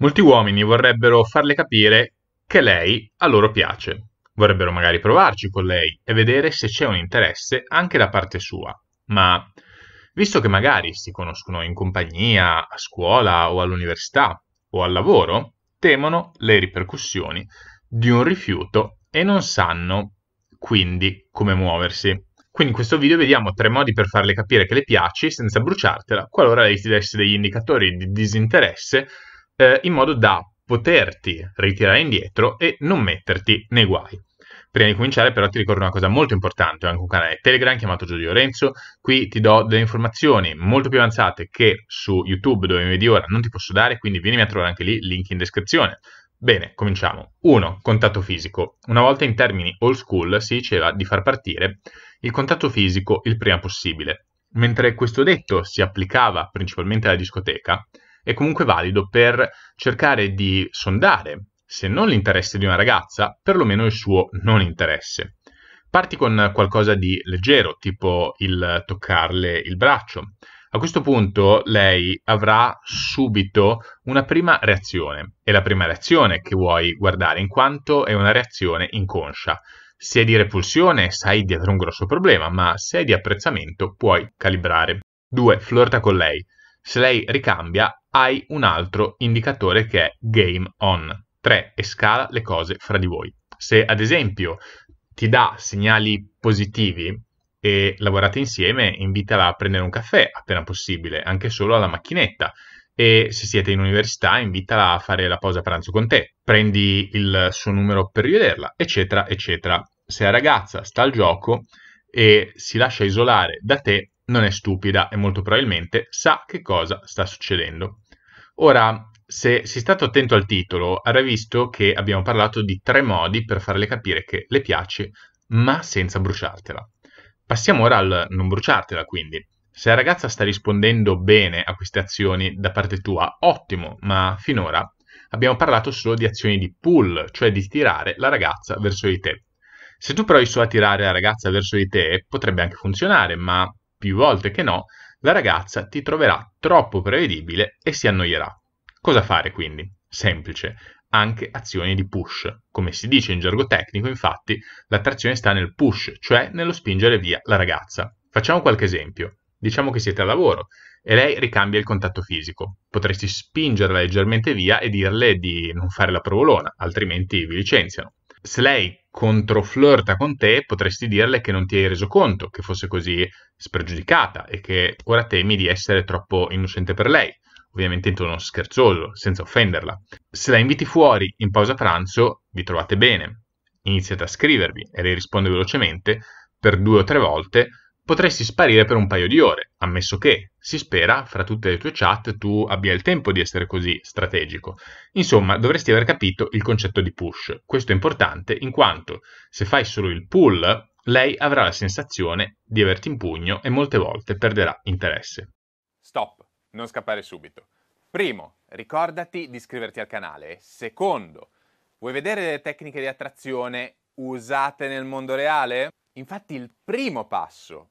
Molti uomini vorrebbero farle capire che lei a loro piace. Vorrebbero magari provarci con lei e vedere se c'è un interesse anche da parte sua, ma visto che magari si conoscono in compagnia, a scuola o all'università o al lavoro, temono le ripercussioni di un rifiuto e non sanno quindi come muoversi. Quindi in questo video vediamo tre modi per farle capire che le piaci senza bruciartela qualora lei ti desse degli indicatori di disinteresse eh, in modo da poterti ritirare indietro e non metterti nei guai. Prima di cominciare però ti ricordo una cosa molto importante, ho anche un canale Telegram chiamato Giulio Lorenzo, qui ti do delle informazioni molto più avanzate che su YouTube dove mi vedi ora non ti posso dare, quindi vieni a trovare anche lì, link in descrizione. Bene, cominciamo. 1. Contatto fisico. Una volta in termini old school si diceva di far partire il contatto fisico il prima possibile. Mentre questo detto si applicava principalmente alla discoteca, è comunque valido per cercare di sondare, se non l'interesse di una ragazza, perlomeno il suo non interesse. Parti con qualcosa di leggero, tipo il toccarle il braccio. A questo punto lei avrà subito una prima reazione. È la prima reazione che vuoi guardare, in quanto è una reazione inconscia. Se è di repulsione, sai di avere un grosso problema, ma se è di apprezzamento, puoi calibrare. 2. Flirta con lei. Se lei ricambia, hai un altro indicatore che è game on. 3. E scala le cose fra di voi. Se ad esempio ti dà segnali positivi e lavorate insieme, invitala a prendere un caffè appena possibile, anche solo alla macchinetta. E se siete in università, invitala a fare la pausa pranzo con te. Prendi il suo numero per rivederla, eccetera, eccetera. Se la ragazza sta al gioco e si lascia isolare da te, non è stupida e molto probabilmente sa che cosa sta succedendo. Ora, se sei stato attento al titolo, avrai visto che abbiamo parlato di tre modi per farle capire che le piace, ma senza bruciartela. Passiamo ora al non bruciartela, quindi. Se la ragazza sta rispondendo bene a queste azioni da parte tua, ottimo, ma finora abbiamo parlato solo di azioni di pull, cioè di tirare la ragazza verso di te. Se tu provi solo a tirare la ragazza verso di te, potrebbe anche funzionare, ma più volte che no, la ragazza ti troverà troppo prevedibile e si annoierà. Cosa fare quindi? Semplice, anche azioni di push. Come si dice in gergo tecnico, infatti, l'attrazione sta nel push, cioè nello spingere via la ragazza. Facciamo qualche esempio. Diciamo che siete a lavoro e lei ricambia il contatto fisico. Potresti spingerla leggermente via e dirle di non fare la provolona, altrimenti vi licenziano se lei controflirta con te, potresti dirle che non ti hai reso conto che fosse così spregiudicata e che ora temi di essere troppo innocente per lei, ovviamente in tono scherzoso, senza offenderla. Se la inviti fuori in pausa pranzo, vi trovate bene. Iniziate a scrivervi e lei risponde velocemente per due o tre volte potresti sparire per un paio di ore, ammesso che, si spera, fra tutte le tue chat tu abbia il tempo di essere così strategico. Insomma, dovresti aver capito il concetto di push. Questo è importante in quanto se fai solo il pull, lei avrà la sensazione di averti in pugno e molte volte perderà interesse. Stop, non scappare subito. Primo, ricordati di iscriverti al canale. Secondo, vuoi vedere le tecniche di attrazione usate nel mondo reale? Infatti il primo passo